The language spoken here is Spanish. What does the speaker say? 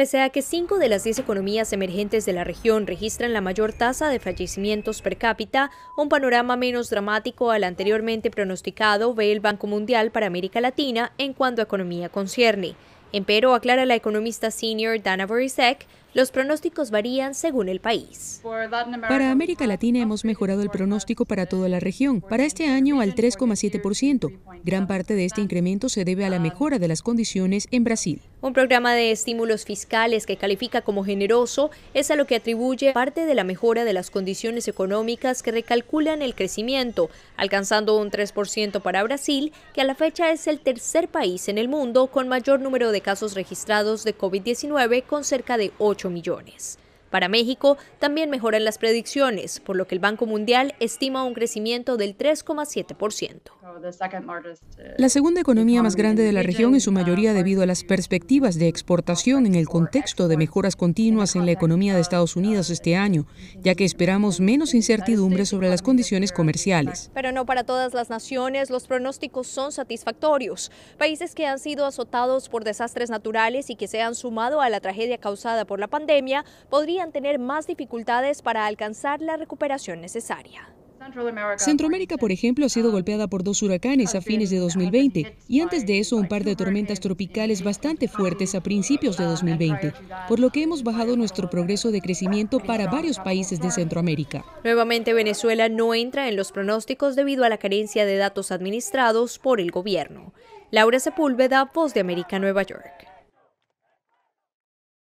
Pese a que cinco de las 10 economías emergentes de la región registran la mayor tasa de fallecimientos per cápita, un panorama menos dramático al anteriormente pronosticado ve el Banco Mundial para América Latina en cuanto a economía concierne. Empero, aclara la economista senior Dana Borisek, los pronósticos varían según el país. Para América Latina hemos mejorado el pronóstico para toda la región, para este año al 3,7%. Gran parte de este incremento se debe a la mejora de las condiciones en Brasil. Un programa de estímulos fiscales que califica como generoso es a lo que atribuye parte de la mejora de las condiciones económicas que recalculan el crecimiento, alcanzando un 3% para Brasil, que a la fecha es el tercer país en el mundo con mayor número de casos registrados de COVID-19 con cerca de 8 millones. Para México también mejoran las predicciones, por lo que el Banco Mundial estima un crecimiento del 3,7%. La segunda economía más grande de la región en su mayoría debido a las perspectivas de exportación en el contexto de mejoras continuas en la economía de Estados Unidos este año, ya que esperamos menos incertidumbre sobre las condiciones comerciales. Pero no para todas las naciones los pronósticos son satisfactorios. Países que han sido azotados por desastres naturales y que se han sumado a la tragedia causada por la pandemia podrían tener más dificultades para alcanzar la recuperación necesaria. Centroamérica, por ejemplo, ha sido um, golpeada por dos huracanes a fines de 2020 uh, y antes de eso un par de tormentas tropicales bastante fuertes a principios de 2020, uh, por lo que hemos bajado uh, nuestro progreso de crecimiento para varios países de Centroamérica. Nuevamente, Venezuela no entra en los pronósticos debido a la carencia de datos administrados por el gobierno. Laura Sepúlveda, Voz de América, Nueva York.